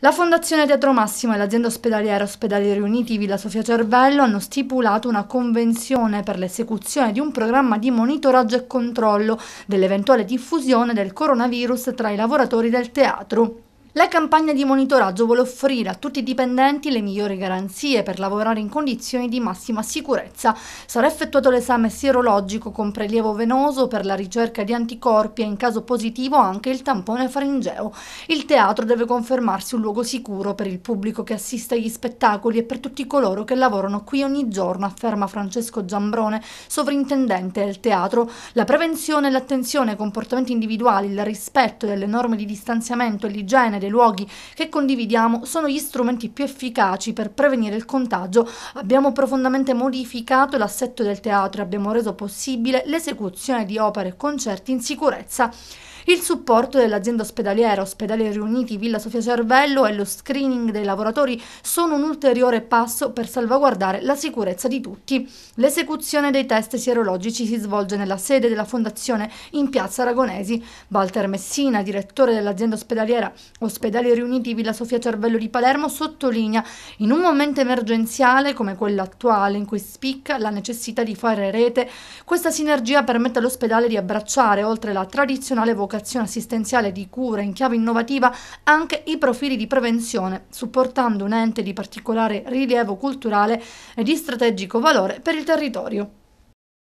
La Fondazione Teatro Massimo e l'azienda ospedaliera Ospedali Riuniti Villa Sofia Cervello hanno stipulato una convenzione per l'esecuzione di un programma di monitoraggio e controllo dell'eventuale diffusione del coronavirus tra i lavoratori del teatro. La campagna di monitoraggio vuole offrire a tutti i dipendenti le migliori garanzie per lavorare in condizioni di massima sicurezza. Sarà effettuato l'esame sierologico con prelievo venoso per la ricerca di anticorpi e in caso positivo anche il tampone faringeo. Il teatro deve confermarsi un luogo sicuro per il pubblico che assiste agli spettacoli e per tutti coloro che lavorano qui ogni giorno, afferma Francesco Giambrone, sovrintendente del teatro. La prevenzione, l'attenzione ai comportamenti individuali, il rispetto delle norme di distanziamento e l'igiene dei luoghi che condividiamo sono gli strumenti più efficaci per prevenire il contagio. Abbiamo profondamente modificato l'assetto del teatro e abbiamo reso possibile l'esecuzione di opere e concerti in sicurezza il supporto dell'azienda ospedaliera, Ospedali Riuniti Villa Sofia Cervello e lo screening dei lavoratori sono un ulteriore passo per salvaguardare la sicurezza di tutti. L'esecuzione dei test sierologici si svolge nella sede della Fondazione in Piazza Aragonesi. Walter Messina, direttore dell'azienda ospedaliera Ospedali Riuniti Villa Sofia Cervello di Palermo, sottolinea in un momento emergenziale come quello attuale in cui spicca la necessità di fare rete, questa sinergia permette all'ospedale di abbracciare oltre la tradizionale vocazione educazione assistenziale di cura in chiave innovativa anche i profili di prevenzione, supportando un ente di particolare rilievo culturale e di strategico valore per il territorio.